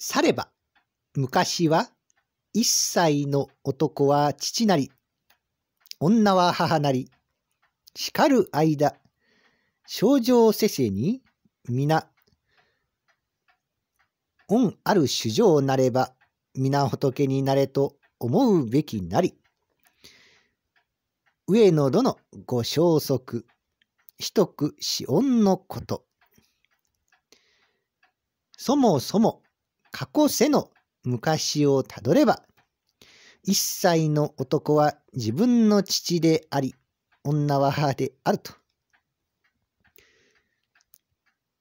されば、昔は、一歳の男は父なり、女は母なり、叱る間、症状せせに、皆、恩ある主情なれば、皆仏になれと思うべきなり。上野殿ご消息、ひとく死恩のこと。そもそも過去世の昔をたどれば、一歳の男は自分の父であり、女は母であると。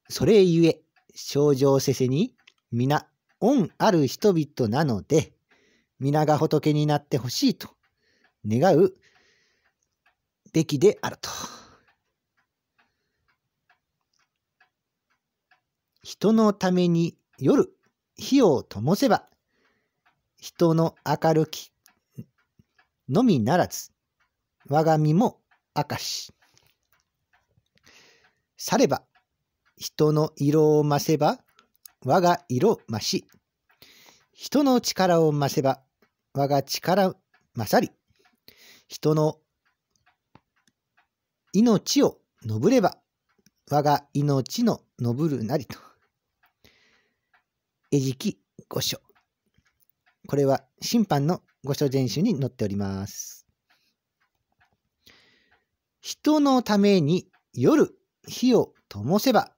それゆえ、症状せせに、皆、恩ある人々なので、皆が仏になってほしいと願うべきであると。人のために夜火を灯せば、人の明るきのみならず、我が身も明かし。されば、人の色を増せば、我が色増し。人の力を増せば、我が力勝り。人の命を昇れば、我が命の昇るなりと。餌食御所。これは審判の御所全集に載っております。人のために夜火を灯せば、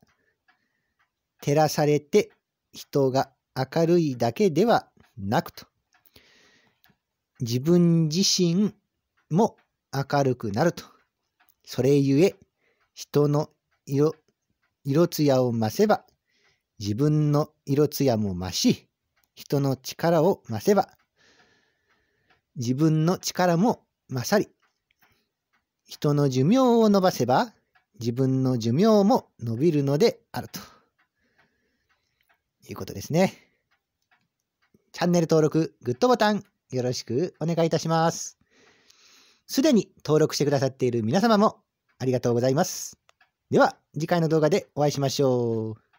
照らされて人が明るいだけではなくと。自分自身も明るくなると。それゆえ、人の色、色艶を増せば、自分の色艶も増し、人の力を増せば、自分の力も勝り、人の寿命を伸ばせば、自分の寿命も伸びるのであると。いうことですね。チャンネル登録、グッドボタン、よろしくお願いいたします。すでに登録してくださっている皆様もありがとうございます。では、次回の動画でお会いしましょう。